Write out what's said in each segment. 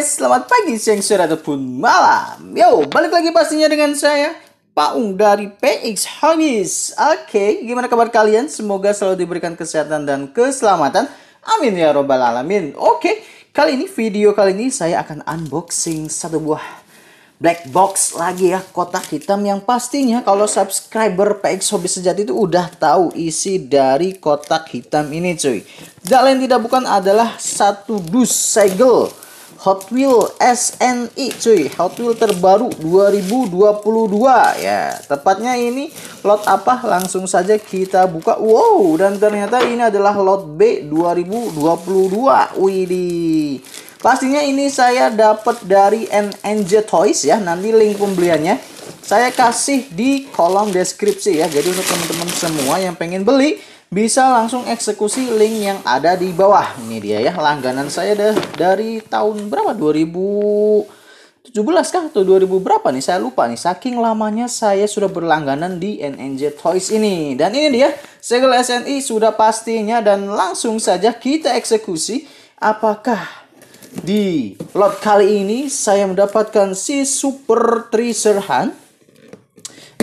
guys, selamat pagi, siang, sore, ataupun malam Yo, balik lagi pastinya dengan saya Pak Ung dari PX Hobbies Oke, gimana kabar kalian? Semoga selalu diberikan kesehatan dan keselamatan Amin ya robbal alamin Oke, kali ini video kali ini saya akan unboxing satu buah black box lagi ya Kotak hitam yang pastinya kalau subscriber PX Hobbies sejati itu udah tahu isi dari kotak hitam ini cuy Tidak lain tidak bukan adalah satu dus segel Hot Wheel SNI cuy Hot Wheel terbaru 2022 ya tepatnya ini lot apa langsung saja kita buka wow dan ternyata ini adalah lot B 2022 Widi. pastinya ini saya dapat dari NNJ Toys ya nanti link pembeliannya saya kasih di kolom deskripsi ya jadi untuk teman-teman semua yang pengen beli bisa langsung eksekusi link yang ada di bawah. Ini dia ya, langganan saya dah dari tahun berapa? 2017 kah atau 2000 berapa nih? Saya lupa nih. Saking lamanya saya sudah berlangganan di NNJ Toys ini. Dan ini dia, segel SNI sudah pastinya dan langsung saja kita eksekusi apakah di lot kali ini saya mendapatkan si Super Treasure Hunt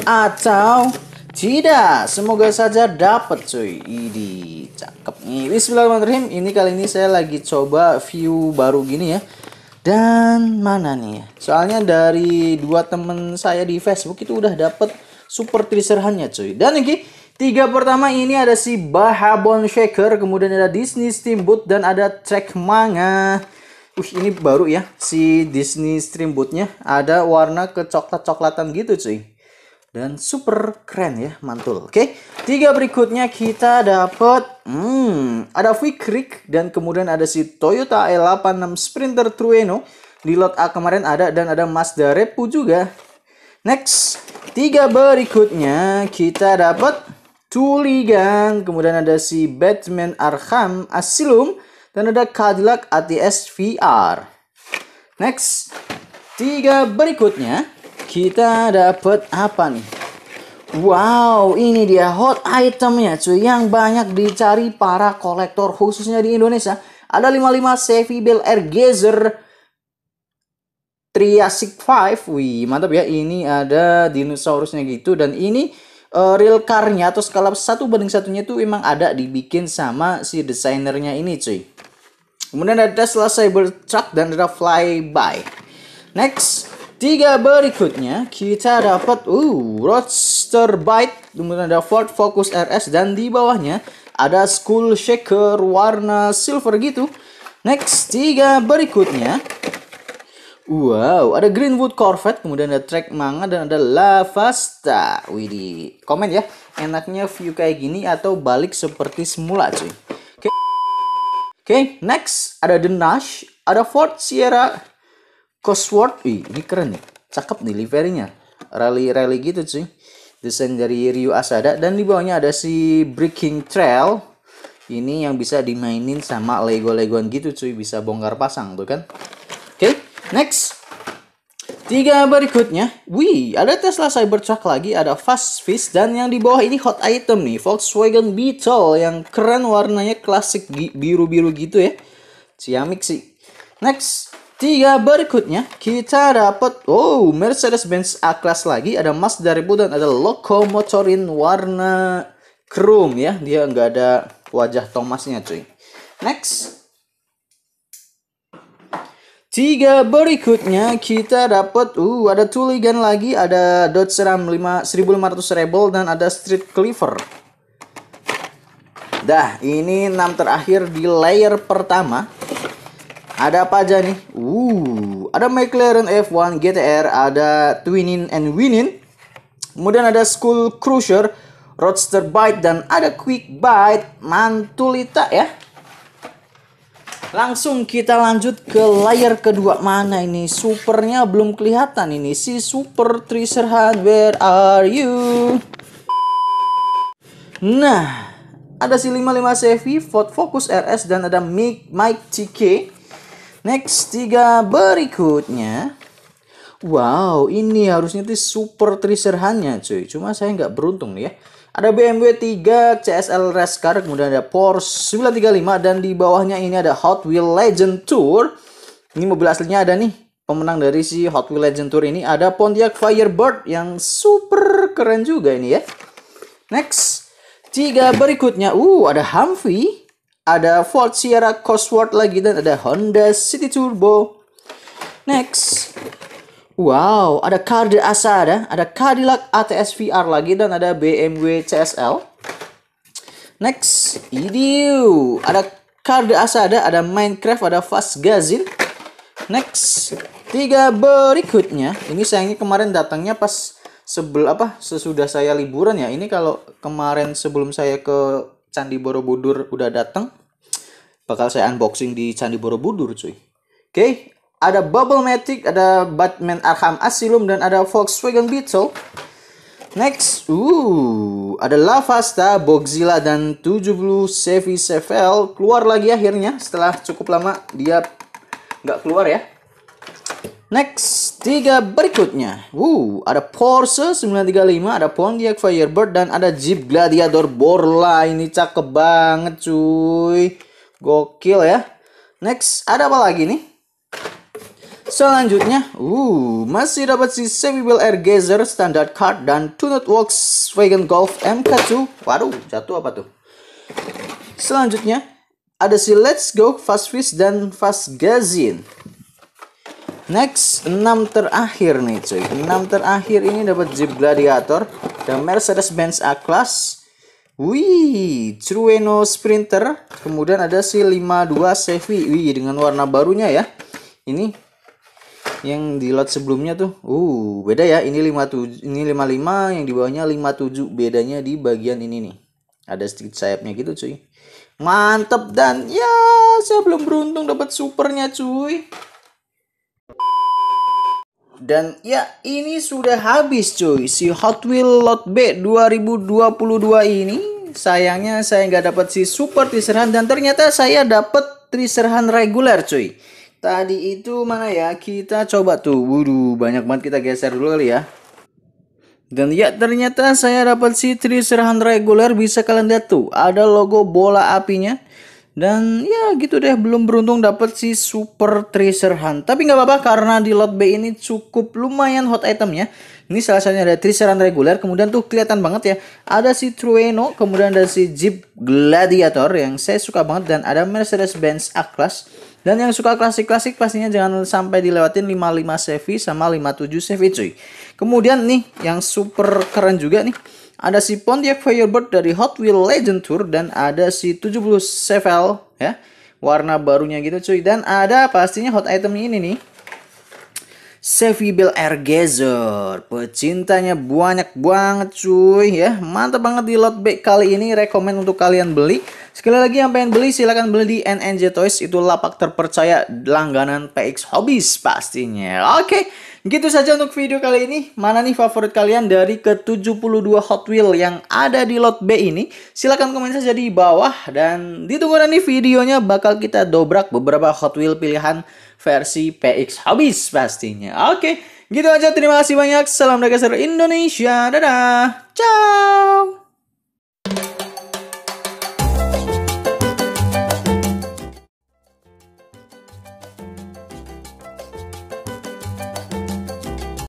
atau tidak, semoga saja dapat cuy. Ini cakep nih. Bismillahirrahmanirrahim. Ini kali ini saya lagi coba view baru gini ya. Dan mana nih ya? Soalnya dari dua temen saya di Facebook itu udah dapet super treasure hanya cuy. Dan ini tiga pertama ini ada si Bahabon Shaker, kemudian ada Disney Steamboat dan ada Trek Manga. Wih, ini baru ya si Disney Steamboatnya. Ada warna kecoklat-coklatan gitu cuy dan super keren ya, mantul. Oke. Tiga berikutnya kita dapat hmm, ada Vikrik dan kemudian ada si Toyota e l 86 Sprinter Trueno. Di lot A kemarin ada dan ada Mazda Repu juga. Next, tiga berikutnya kita dapat Tuligan, kemudian ada si Batman Arkham Asylum dan ada Cadillac ATS VR. Next, tiga berikutnya kita dapat apa nih? Wow, ini dia hot itemnya cuy yang banyak dicari para kolektor khususnya di Indonesia. Ada 55 Sevi Bell Air Gazer Triassic 5. Wih, mantap ya. Ini ada dinosaurusnya gitu dan ini uh, real car-nya atau skala satu banding satunya itu memang ada dibikin sama si desainernya ini cuy. Kemudian ada Tesla Cybertruck dan ada Flyby. Next, Tiga berikutnya kita dapat uh Roadster Bite, kemudian ada Ford Focus RS dan di bawahnya ada School Shaker warna silver gitu. Next, tiga berikutnya Wow, ada Greenwood Corvette, kemudian ada track Manga dan ada Wih, widi komen ya, enaknya view kayak gini atau balik seperti semula cuy. Oke, okay. okay, next ada The Nash, ada Ford Sierra Cosworth, wih ini keren nih, cakep nih liverinya, rally-rally gitu sih, Desain dari Ryu Asada dan di bawahnya ada si Breaking Trail. Ini yang bisa dimainin sama Lego-legoan gitu cuy, bisa bongkar pasang tuh kan. Oke, okay, next. Tiga berikutnya, wih, ada Tesla Cybertruck lagi, ada Fast Fish, dan yang di bawah ini hot item nih, Volkswagen Beetle yang keren warnanya klasik biru-biru gitu ya. Ciamik sih. Next, Tiga berikutnya kita dapat oh Mercedes-Benz A-Class lagi ada mas dari dan ada Lokomotorin warna chrome ya dia nggak ada wajah Thomasnya cuy next Tiga berikutnya kita dapat uh ada Tuligan lagi ada Dodge Ram 5 1500 Rebel dan ada Street Cleaver Dah ini enam terakhir di layer pertama ada apa aja nih? Uh, ada McLaren F1 GTR, ada Twinin and Winin. Kemudian ada School Cruiser, Roadster Bite dan ada Quick Bite Mantulita ya. Langsung kita lanjut ke layar kedua mana ini supernya belum kelihatan ini si super tracer Where are you? Nah, ada si 55 CV, Ford Focus RS dan ada Mike Mike TK. Next, tiga berikutnya. Wow, ini harusnya itu super triserhannya cuy. Cuma saya nggak beruntung nih ya. Ada BMW 3 CSL Race Car, kemudian ada Porsche 935, dan di bawahnya ini ada Hot Wheel Legend Tour. Ini mobil aslinya ada nih, pemenang dari si Hot Wheel Legend Tour ini. Ada Pontiac Firebird yang super keren juga ini ya. Next, tiga berikutnya. Uh, ada Humvee ada Ford Sierra Cosworth lagi dan ada Honda City Turbo. Next. Wow, ada Cardi Asada, ada Cadillac ATS VR lagi dan ada BMW CSL. Next, ini ada Asa Asada, ada Minecraft, ada Fast Gazin. Next, tiga berikutnya. Ini sayangnya kemarin datangnya pas sebel apa sesudah saya liburan ya. Ini kalau kemarin sebelum saya ke Candi Borobudur udah datang, bakal saya unboxing di Candi Borobudur, cuy. Oke, okay. ada Bubble Matic, ada Batman Arkham Asylum dan ada Volkswagen Beetle. Next, uh, ada Lavasta, Boxzilla dan 70 Chevy Chevelle keluar lagi akhirnya setelah cukup lama dia nggak keluar ya. Next, tiga berikutnya. Wow, ada Porsche 935, ada Pontiac Firebird dan ada Jeep Gladiator Borla. Ini cakep banget, cuy. Gokil ya. Next, ada apa lagi nih? Selanjutnya, uh, masih dapat si wheel Air Gazer Standard Card dan Works Wagon Golf MK2. Waduh, jatuh apa tuh? Selanjutnya, ada si Let's Go Fast Fish dan Fast Gazin. Next, 6 terakhir nih cuy. 6 terakhir ini dapat Jeep Gladiator dan Mercedes-Benz A-Class. Wih, Trueno Sprinter. Kemudian ada si 52 Chevy. Wih, dengan warna barunya ya. Ini yang di lot sebelumnya tuh. Uh, beda ya. Ini 57 ini 55, yang di bawahnya 57. Bedanya di bagian ini nih. Ada sedikit sayapnya gitu cuy. Mantep dan ya, saya belum beruntung dapat supernya cuy. Dan ya ini sudah habis cuy Si Hot Wheels Lot B 2022 ini Sayangnya saya nggak dapat si Super Tracer Dan ternyata saya dapat Tracer Hunt reguler cuy Tadi itu mana ya Kita coba tuh Waduh banyak banget kita geser dulu kali ya dan ya ternyata saya dapat si Tracer Hunt reguler bisa kalian lihat tuh ada logo bola apinya dan ya gitu deh, belum beruntung dapat si Super Tracer Hunt. Tapi nggak apa-apa karena di lot B ini cukup lumayan hot itemnya. Ini salah satunya ada Tracer Hunt reguler, kemudian tuh kelihatan banget ya. Ada si Trueno, kemudian ada si Jeep Gladiator yang saya suka banget dan ada Mercedes-Benz A-Class. Dan yang suka klasik-klasik pastinya jangan sampai dilewatin 55 Chevy sama 57 Chevy cuy. Kemudian nih yang super keren juga nih ada si Pontiac Firebird dari Hot Wheels Legend Tour dan ada si 70 Sevel ya warna barunya gitu cuy dan ada pastinya hot item ini nih Chevy Bel Air Gazer pecintanya banyak banget cuy ya mantap banget di lot B kali ini rekomend untuk kalian beli Sekali lagi yang pengen beli silahkan beli di NNJ Toys itu lapak terpercaya langganan PX Hobbies pastinya. Oke, gitu saja untuk video kali ini. Mana nih favorit kalian dari ke-72 Hot Wheel yang ada di lot B ini? Silahkan komen saja di bawah dan ditunggu nanti videonya bakal kita dobrak beberapa Hot Wheel pilihan versi PX Hobbies pastinya. Oke, gitu aja terima kasih banyak. Salam dari Indonesia. Dadah. Ciao.